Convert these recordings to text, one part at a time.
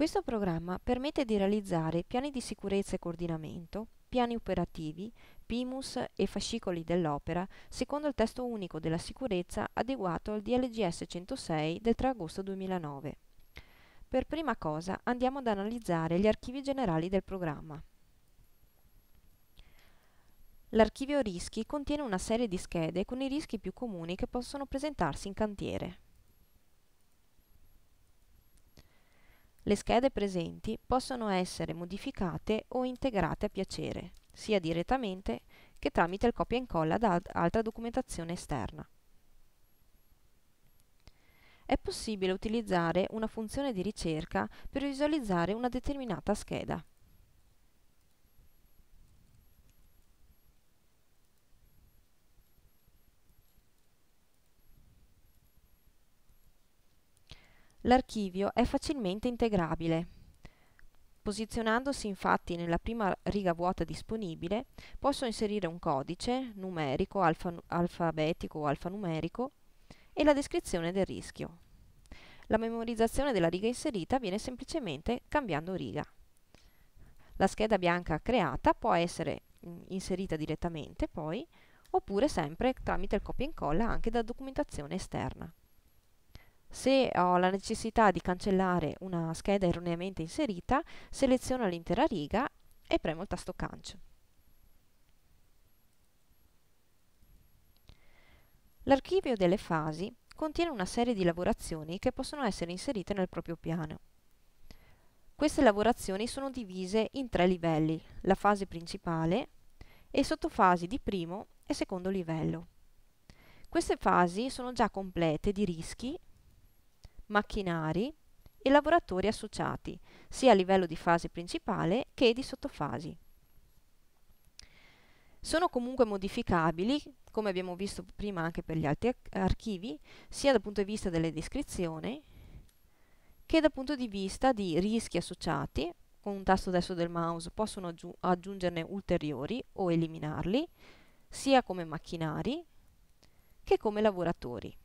Questo programma permette di realizzare piani di sicurezza e coordinamento, piani operativi, PIMUS e fascicoli dell'opera secondo il testo unico della sicurezza adeguato al DLGS 106 del 3 agosto 2009. Per prima cosa andiamo ad analizzare gli archivi generali del programma. L'archivio rischi contiene una serie di schede con i rischi più comuni che possono presentarsi in cantiere. Le schede presenti possono essere modificate o integrate a piacere, sia direttamente che tramite il copia e incolla da altra documentazione esterna. È possibile utilizzare una funzione di ricerca per visualizzare una determinata scheda. L'archivio è facilmente integrabile. Posizionandosi infatti nella prima riga vuota disponibile, posso inserire un codice numerico, alfa, alfabetico o alfanumerico e la descrizione del rischio. La memorizzazione della riga inserita avviene semplicemente cambiando riga. La scheda bianca creata può essere mm, inserita direttamente poi oppure sempre tramite il copia e incolla anche da documentazione esterna. Se ho la necessità di cancellare una scheda erroneamente inserita, seleziono l'intera riga e premo il tasto Canc. L'archivio delle fasi contiene una serie di lavorazioni che possono essere inserite nel proprio piano. Queste lavorazioni sono divise in tre livelli, la fase principale e sottofasi di primo e secondo livello. Queste fasi sono già complete di rischi macchinari e lavoratori associati, sia a livello di fase principale che di sottofasi. Sono comunque modificabili, come abbiamo visto prima anche per gli altri archivi, sia dal punto di vista delle descrizioni che dal punto di vista di rischi associati, con un tasto destro del mouse possono aggiung aggiungerne ulteriori o eliminarli, sia come macchinari che come lavoratori.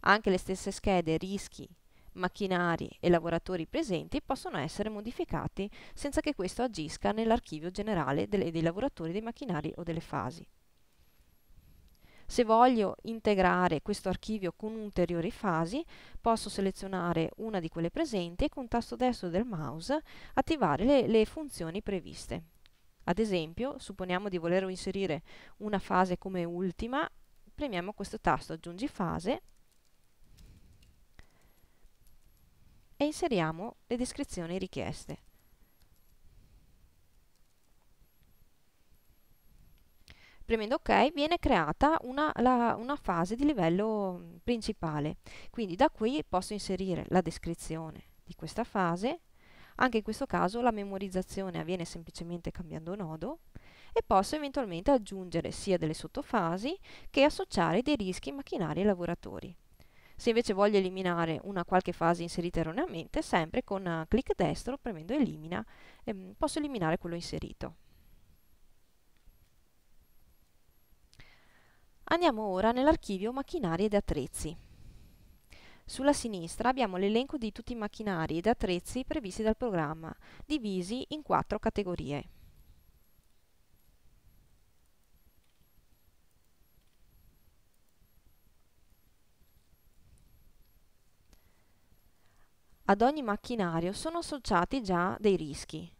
Anche le stesse schede rischi macchinari e lavoratori presenti possono essere modificati senza che questo agisca nell'archivio generale delle, dei lavoratori dei macchinari o delle fasi. Se voglio integrare questo archivio con ulteriori fasi, posso selezionare una di quelle presenti e con tasto destro del mouse attivare le, le funzioni previste. Ad esempio, supponiamo di voler inserire una fase come ultima, premiamo questo tasto aggiungi fase inseriamo le descrizioni richieste. Premendo ok viene creata una, la, una fase di livello principale, quindi da qui posso inserire la descrizione di questa fase, anche in questo caso la memorizzazione avviene semplicemente cambiando nodo e posso eventualmente aggiungere sia delle sottofasi che associare dei rischi macchinari ai lavoratori. Se invece voglio eliminare una qualche fase inserita erroneamente, sempre con eh, clic destro premendo elimina ehm, posso eliminare quello inserito. Andiamo ora nell'archivio macchinari ed attrezzi. Sulla sinistra abbiamo l'elenco di tutti i macchinari ed attrezzi previsti dal programma, divisi in quattro categorie. ad ogni macchinario sono associati già dei rischi.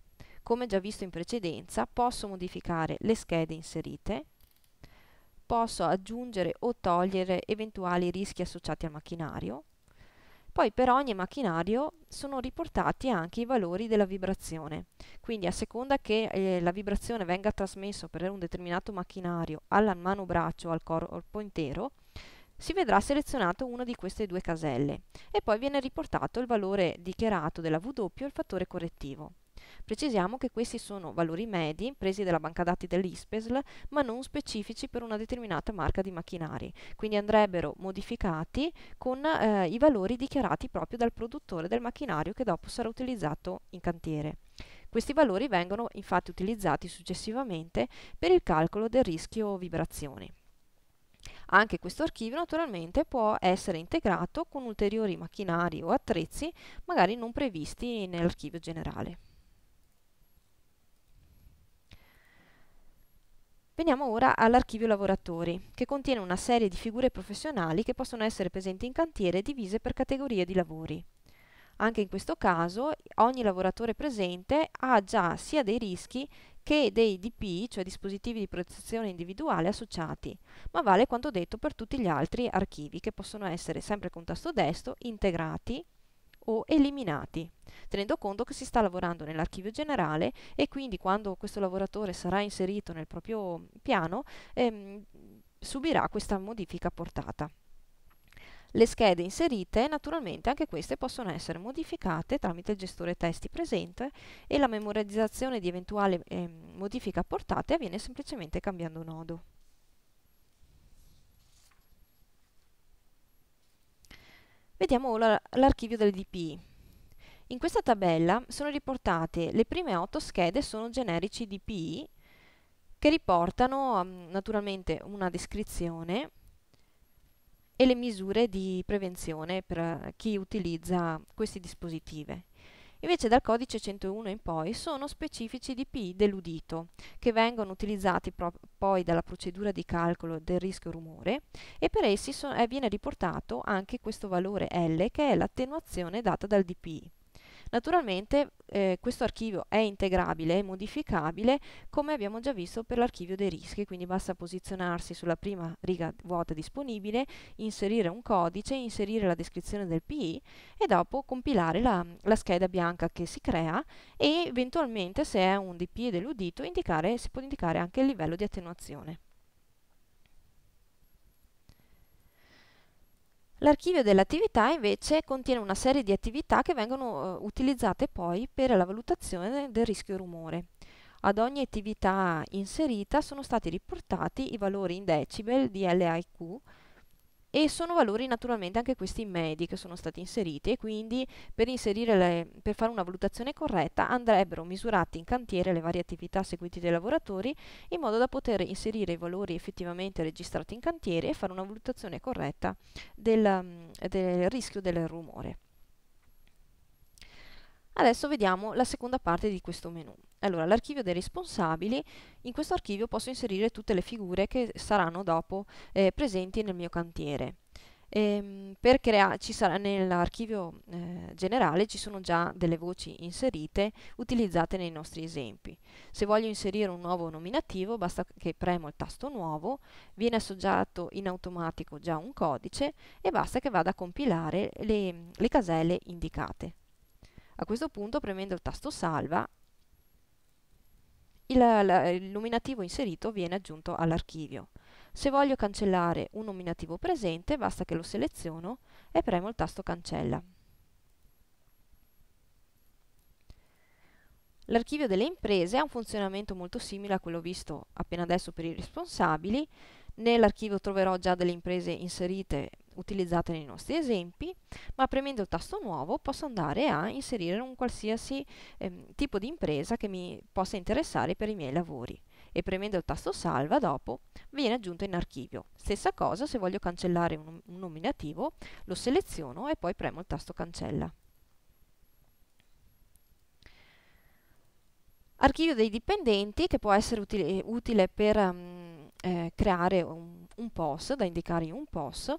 Come già visto in precedenza, posso modificare le schede inserite, posso aggiungere o togliere eventuali rischi associati al macchinario, poi per ogni macchinario sono riportati anche i valori della vibrazione, quindi a seconda che eh, la vibrazione venga trasmessa per un determinato macchinario alla mano braccio o al corpo intero, si vedrà selezionato una di queste due caselle e poi viene riportato il valore dichiarato della W e il fattore correttivo. Precisiamo che questi sono valori medi presi dalla banca dati dell'ISPESL ma non specifici per una determinata marca di macchinari, quindi andrebbero modificati con eh, i valori dichiarati proprio dal produttore del macchinario che dopo sarà utilizzato in cantiere. Questi valori vengono infatti utilizzati successivamente per il calcolo del rischio vibrazioni. Anche questo archivio naturalmente può essere integrato con ulteriori macchinari o attrezzi magari non previsti nell'archivio generale. Veniamo ora all'archivio lavoratori, che contiene una serie di figure professionali che possono essere presenti in cantiere divise per categorie di lavori. Anche in questo caso ogni lavoratore presente ha già sia dei rischi che dei DP, cioè dispositivi di protezione individuale associati, ma vale quanto detto per tutti gli altri archivi che possono essere sempre con tasto destro integrati o eliminati, tenendo conto che si sta lavorando nell'archivio generale e quindi quando questo lavoratore sarà inserito nel proprio piano ehm, subirà questa modifica portata. Le schede inserite, naturalmente anche queste possono essere modificate tramite il gestore testi presente e la memorizzazione di eventuali eh, modifiche apportate avviene semplicemente cambiando nodo. Vediamo ora l'archivio del DPI. In questa tabella sono riportate le prime 8 schede sono generici DPI che riportano ehm, naturalmente una descrizione e le misure di prevenzione per eh, chi utilizza questi dispositivi. Invece dal codice 101 in poi sono specifici DPI dell'udito, che vengono utilizzati poi dalla procedura di calcolo del rischio rumore e per essi so eh, viene riportato anche questo valore L che è l'attenuazione data dal DPI. Naturalmente eh, questo archivio è integrabile e modificabile come abbiamo già visto per l'archivio dei rischi, quindi basta posizionarsi sulla prima riga vuota disponibile, inserire un codice, inserire la descrizione del PI e dopo compilare la, la scheda bianca che si crea e eventualmente se è un DPI dell'udito si può indicare anche il livello di attenuazione. L'archivio dell'attività invece contiene una serie di attività che vengono uh, utilizzate poi per la valutazione del rischio rumore. Ad ogni attività inserita sono stati riportati i valori in decibel di LIQ e sono valori naturalmente anche questi medi che sono stati inseriti e quindi per, le, per fare una valutazione corretta andrebbero misurati in cantiere le varie attività seguite dai lavoratori in modo da poter inserire i valori effettivamente registrati in cantiere e fare una valutazione corretta del, del rischio del rumore. Adesso vediamo la seconda parte di questo menu. Allora, l'archivio dei responsabili, in questo archivio posso inserire tutte le figure che saranno dopo eh, presenti nel mio cantiere. Ehm, nell'archivio eh, generale ci sono già delle voci inserite utilizzate nei nostri esempi. Se voglio inserire un nuovo nominativo basta che premo il tasto nuovo, viene associato in automatico già un codice e basta che vada a compilare le, le caselle indicate. A questo punto premendo il tasto salva il, nominativo inserito viene aggiunto all'archivio. Se voglio cancellare un nominativo presente, basta che lo seleziono e premo il tasto cancella. L'archivio delle imprese ha un funzionamento molto simile a quello visto appena adesso per i responsabili. Nell'archivio troverò già delle imprese inserite utilizzate nei nostri esempi, ma premendo il tasto nuovo posso andare a inserire un qualsiasi ehm, tipo di impresa che mi possa interessare per i miei lavori e premendo il tasto salva dopo viene aggiunto in archivio. Stessa cosa se voglio cancellare un, un nominativo, lo seleziono e poi premo il tasto cancella. Archivio dei dipendenti che può essere utile, utile per um, eh, creare un, un POS, da indicare in un POS,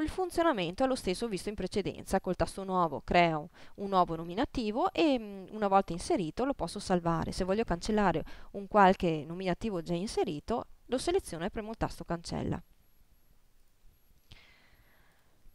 il funzionamento è lo stesso visto in precedenza, col tasto nuovo creo un nuovo nominativo e mm, una volta inserito lo posso salvare. Se voglio cancellare un qualche nominativo già inserito lo seleziono e premo il tasto cancella.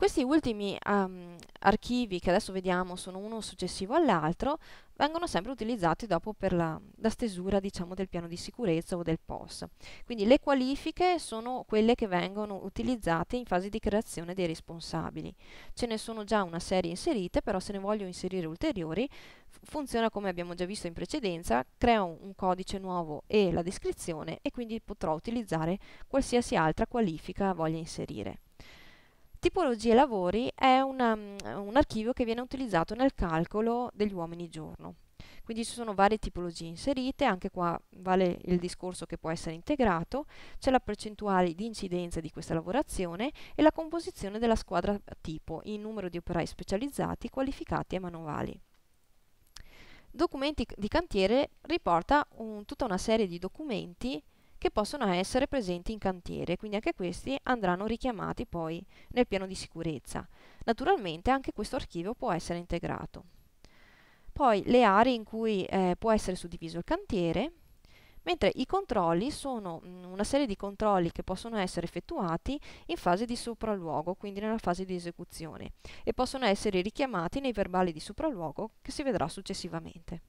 Questi ultimi um, archivi che adesso vediamo sono uno successivo all'altro, vengono sempre utilizzati dopo per la, la stesura diciamo, del piano di sicurezza o del POS. Quindi le qualifiche sono quelle che vengono utilizzate in fase di creazione dei responsabili. Ce ne sono già una serie inserite, però se ne voglio inserire ulteriori, funziona come abbiamo già visto in precedenza, creo un codice nuovo e la descrizione e quindi potrò utilizzare qualsiasi altra qualifica voglia inserire. Tipologie lavori è una, um, un archivio che viene utilizzato nel calcolo degli uomini giorno. Quindi ci sono varie tipologie inserite, anche qua vale il discorso che può essere integrato, c'è la percentuale di incidenza di questa lavorazione e la composizione della squadra tipo, in numero di operai specializzati, qualificati e manovali. Documenti di cantiere riporta un, tutta una serie di documenti che possono essere presenti in cantiere, quindi anche questi andranno richiamati poi nel piano di sicurezza. Naturalmente anche questo archivio può essere integrato. Poi le aree in cui eh, può essere suddiviso il cantiere, mentre i controlli sono mh, mm, una serie di controlli che possono essere effettuati in fase di sopralluogo, quindi nella fase di esecuzione, e possono essere richiamati nei verbali di sopralluogo che si vedrà successivamente.